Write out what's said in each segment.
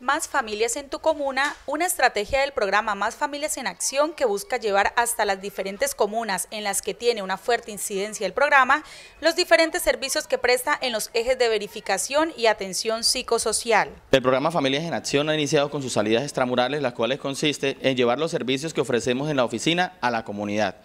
Más Familias en tu Comuna, una estrategia del programa Más Familias en Acción que busca llevar hasta las diferentes comunas en las que tiene una fuerte incidencia el programa, los diferentes servicios que presta en los ejes de verificación y atención psicosocial. El programa Familias en Acción ha iniciado con sus salidas extramurales, las cuales consiste en llevar los servicios que ofrecemos en la oficina a la comunidad.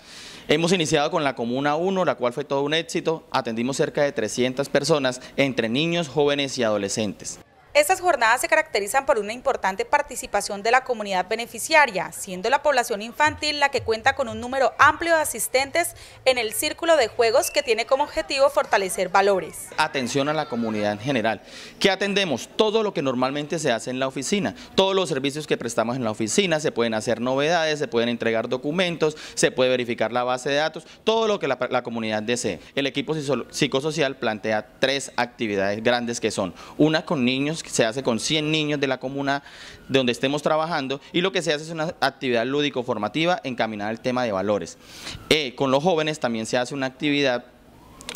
Hemos iniciado con la Comuna 1, la cual fue todo un éxito, atendimos cerca de 300 personas, entre niños, jóvenes y adolescentes. Estas jornadas se caracterizan por una importante participación de la comunidad beneficiaria, siendo la población infantil la que cuenta con un número amplio de asistentes en el círculo de juegos que tiene como objetivo fortalecer valores. Atención a la comunidad en general, que atendemos todo lo que normalmente se hace en la oficina, todos los servicios que prestamos en la oficina, se pueden hacer novedades, se pueden entregar documentos, se puede verificar la base de datos, todo lo que la, la comunidad desee. El equipo psicosocial plantea tres actividades grandes que son, una con niños se hace con 100 niños de la comuna donde estemos trabajando y lo que se hace es una actividad lúdico-formativa encaminada al tema de valores. Eh, con los jóvenes también se hace una actividad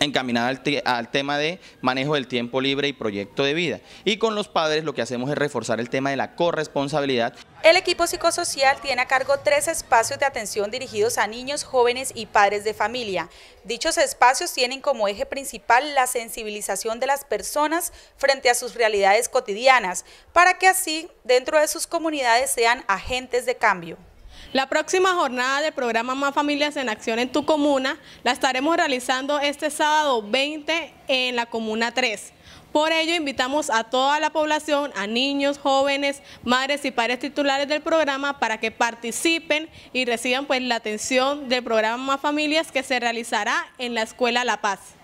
encaminada al, tema de manejo del tiempo libre y proyecto de vida. Y con los padres lo que hacemos es reforzar el tema de la corresponsabilidad. El equipo psicosocial tiene a cargo tres espacios de atención dirigidos a niños, jóvenes y padres de familia. Dichos espacios tienen como eje principal la sensibilización de las personas frente a sus realidades cotidianas, para que así dentro de sus comunidades sean agentes de cambio. La próxima jornada del programa Más Familias en Acción en tu comuna la estaremos realizando este sábado 20 en la comuna 3. Por ello, invitamos a toda la población, a niños, jóvenes, madres y padres titulares del programa para que participen y reciban pues, la atención del programa Más Familias que se realizará en la Escuela La Paz.